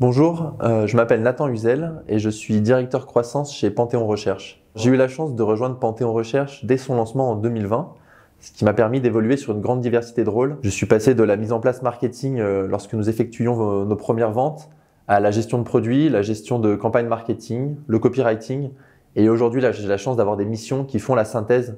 Bonjour, euh, je m'appelle Nathan Huzel et je suis directeur croissance chez Panthéon Recherche. J'ai eu la chance de rejoindre Panthéon Recherche dès son lancement en 2020, ce qui m'a permis d'évoluer sur une grande diversité de rôles. Je suis passé de la mise en place marketing euh, lorsque nous effectuions nos premières ventes à la gestion de produits, la gestion de campagne marketing, le copywriting. Et aujourd'hui, j'ai la chance d'avoir des missions qui font la synthèse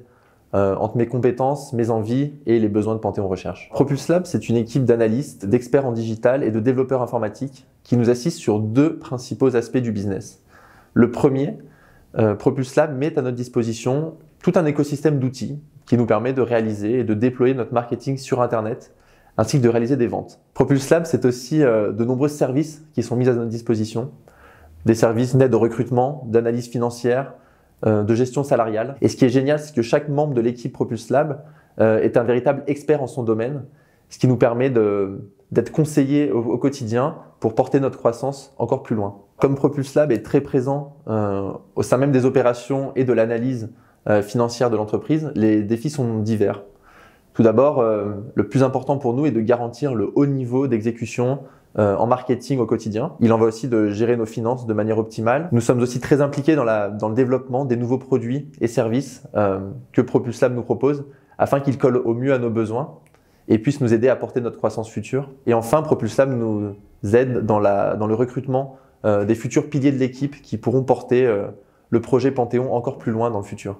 euh, entre mes compétences, mes envies et les besoins de Panthéon Recherche. Propulse Lab, c'est une équipe d'analystes, d'experts en digital et de développeurs informatiques qui nous assiste sur deux principaux aspects du business. Le premier, euh, Propulse Lab met à notre disposition tout un écosystème d'outils qui nous permet de réaliser et de déployer notre marketing sur Internet ainsi que de réaliser des ventes. Propulse Lab, c'est aussi euh, de nombreux services qui sont mis à notre disposition, des services d'aide au recrutement, d'analyse financière, euh, de gestion salariale. Et ce qui est génial, c'est que chaque membre de l'équipe Propulse Lab est un véritable expert en son domaine, ce qui nous permet de, d'être conseillé au, quotidien pour porter notre croissance encore plus loin. Comme Propulse Lab est très présent euh, au sein même des opérations et de l'analyse euh, financière de l'entreprise, les défis sont divers. Tout d'abord, euh, le plus important pour nous est de garantir le haut niveau d'exécution en marketing au quotidien. Il en va aussi de gérer nos finances de manière optimale. Nous sommes aussi très impliqués dans, le développement des nouveaux produits et services que Propulse Lab nous propose afin qu'ils collent au mieux à nos besoins et puisse nous aider à porter notre croissance future. Et enfin, Propulsam nous aide dans, le recrutement euh, des futurs piliers de l'équipe qui pourront porter euh, le projet Panthéon encore plus loin dans le futur.